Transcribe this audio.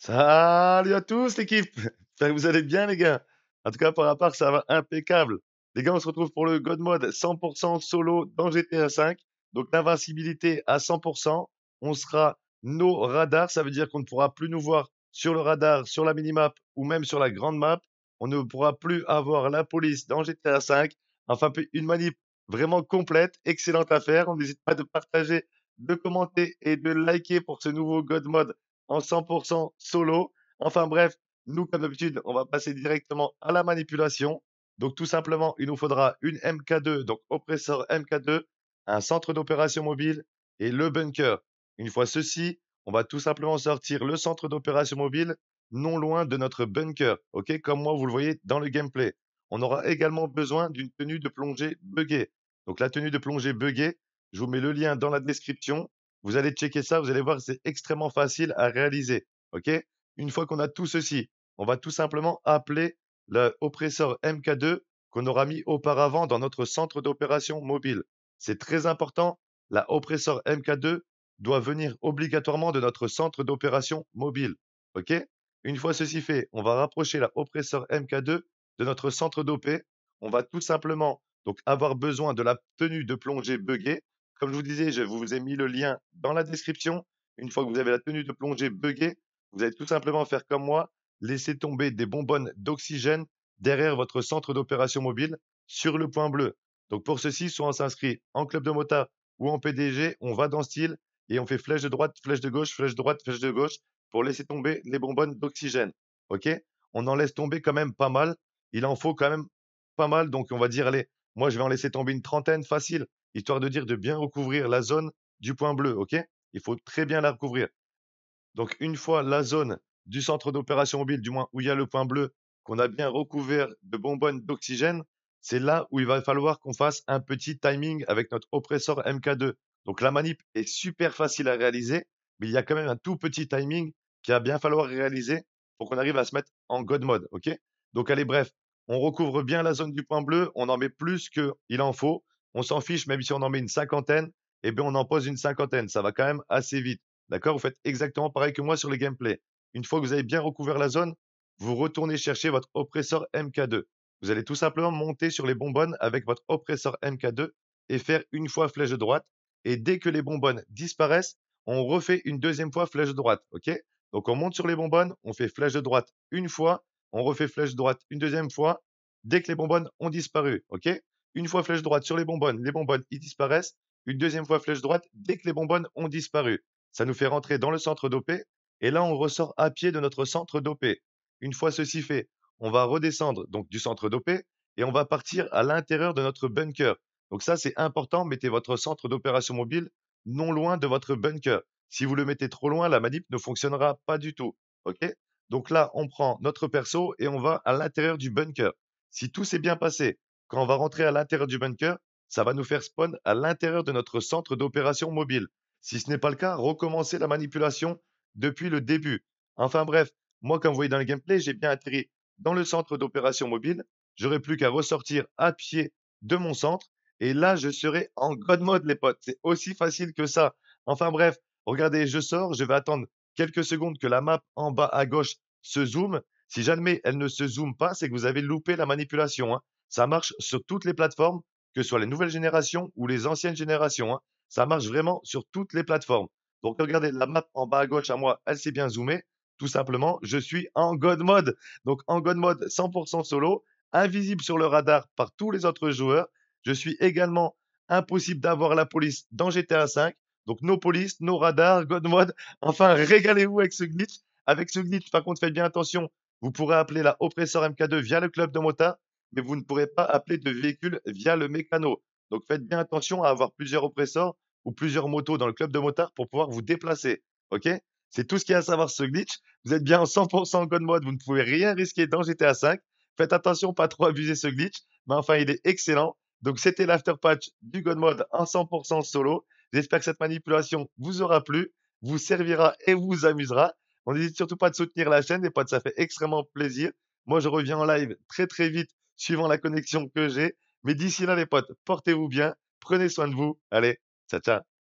Salut à tous l'équipe J'espère que vous allez bien les gars. En tout cas, par rapport, ça va impeccable. Les gars, on se retrouve pour le God Mode 100% solo dans GTA V. Donc l'invincibilité à 100%. On sera nos radars, ça veut dire qu'on ne pourra plus nous voir sur le radar, sur la minimap ou même sur la grande map. On ne pourra plus avoir la police dans GTA V. Enfin, une manip vraiment complète, excellente affaire. On n'hésite pas de partager, de commenter et de liker pour ce nouveau God Mode en 100% solo. Enfin bref, nous, comme d'habitude, on va passer directement à la manipulation. Donc tout simplement, il nous faudra une MK2, donc oppresseur MK2, un centre d'opération mobile et le bunker. Une fois ceci, on va tout simplement sortir le centre d'opération mobile non loin de notre bunker, ok Comme moi, vous le voyez dans le gameplay. On aura également besoin d'une tenue de plongée buggée. Donc la tenue de plongée buggée, je vous mets le lien dans la description. Vous allez checker ça, vous allez voir, c'est extrêmement facile à réaliser. OK Une fois qu'on a tout ceci, on va tout simplement appeler l'oppresseur MK2 qu'on aura mis auparavant dans notre centre d'opération mobile. C'est très important, la oppresseur MK2 doit venir obligatoirement de notre centre d'opération mobile. OK Une fois ceci fait, on va rapprocher la oppresseur MK2 de notre centre d'OP. On va tout simplement donc avoir besoin de la tenue de plongée buggée comme je vous disais, je vous ai mis le lien dans la description. Une fois que vous avez la tenue de plongée buggée, vous allez tout simplement faire comme moi, laisser tomber des bonbonnes d'oxygène derrière votre centre d'opération mobile sur le point bleu. Donc pour ceci, soit on s'inscrit en club de motard ou en PDG, on va dans style et on fait flèche de droite, flèche de gauche, flèche de droite, flèche de gauche pour laisser tomber les bonbonnes d'oxygène. OK On en laisse tomber quand même pas mal. Il en faut quand même pas mal. Donc on va dire, allez, moi je vais en laisser tomber une trentaine facile histoire de dire de bien recouvrir la zone du point bleu, ok Il faut très bien la recouvrir. Donc une fois la zone du centre d'opération mobile, du moins où il y a le point bleu, qu'on a bien recouvert de bonbonnes d'oxygène, c'est là où il va falloir qu'on fasse un petit timing avec notre oppresseur MK2. Donc la manip est super facile à réaliser, mais il y a quand même un tout petit timing qu'il va bien falloir réaliser pour qu'on arrive à se mettre en God mode, ok Donc allez, bref, on recouvre bien la zone du point bleu, on en met plus qu'il en faut, on s'en fiche, même si on en met une cinquantaine, eh bien, on en pose une cinquantaine. Ça va quand même assez vite. D'accord Vous faites exactement pareil que moi sur le gameplay. Une fois que vous avez bien recouvert la zone, vous retournez chercher votre oppresseur MK2. Vous allez tout simplement monter sur les bonbonnes avec votre oppresseur MK2 et faire une fois flèche droite. Et dès que les bonbonnes disparaissent, on refait une deuxième fois flèche droite. OK Donc, on monte sur les bonbonnes, on fait flèche de droite une fois, on refait flèche droite une deuxième fois, dès que les bonbonnes ont disparu. OK une fois flèche droite sur les bonbonnes, les bonbonnes ils disparaissent. Une deuxième fois flèche droite dès que les bonbonnes ont disparu. Ça nous fait rentrer dans le centre dopé. Et là, on ressort à pied de notre centre dopé. Une fois ceci fait, on va redescendre donc du centre dopé et on va partir à l'intérieur de notre bunker. Donc ça, c'est important. Mettez votre centre d'opération mobile non loin de votre bunker. Si vous le mettez trop loin, la manip ne fonctionnera pas du tout. OK Donc là, on prend notre perso et on va à l'intérieur du bunker. Si tout s'est bien passé, quand on va rentrer à l'intérieur du bunker, ça va nous faire spawn à l'intérieur de notre centre d'opération mobile. Si ce n'est pas le cas, recommencez la manipulation depuis le début. Enfin bref, moi comme vous voyez dans le gameplay, j'ai bien atterri dans le centre d'opération mobile. J'aurai plus qu'à ressortir à pied de mon centre et là je serai en god mode les potes. C'est aussi facile que ça. Enfin bref, regardez, je sors, je vais attendre quelques secondes que la map en bas à gauche se zoome. Si jamais elle ne se zoome pas, c'est que vous avez loupé la manipulation. Hein. Ça marche sur toutes les plateformes, que ce soit les nouvelles générations ou les anciennes générations. Hein. Ça marche vraiment sur toutes les plateformes. Donc regardez, la map en bas à gauche à moi, elle s'est bien zoomée. Tout simplement, je suis en God Mode. Donc en God Mode 100% solo, invisible sur le radar par tous les autres joueurs. Je suis également impossible d'avoir la police dans GTA V. Donc nos polices, nos radars, God Mode. Enfin, régalez-vous avec ce glitch. Avec ce glitch, par contre, faites bien attention. Vous pourrez appeler la Oppressor MK2 via le club de Mota mais vous ne pourrez pas appeler de véhicule via le mécano. Donc faites bien attention à avoir plusieurs oppressors ou plusieurs motos dans le club de motards pour pouvoir vous déplacer. OK C'est tout ce qu'il y a à savoir sur ce glitch. Vous êtes bien en 100% en mode, vous ne pouvez rien risquer dans GTA 5. Faites attention, pas trop abuser ce glitch, mais enfin il est excellent. Donc c'était l'after patch du God Mode en 100% solo. J'espère que cette manipulation vous aura plu, vous servira et vous amusera. On n'hésite surtout pas de soutenir la chaîne, et pas ça fait extrêmement plaisir. Moi je reviens en live très très vite suivant la connexion que j'ai. Mais d'ici là, les potes, portez-vous bien, prenez soin de vous. Allez, ciao, ciao.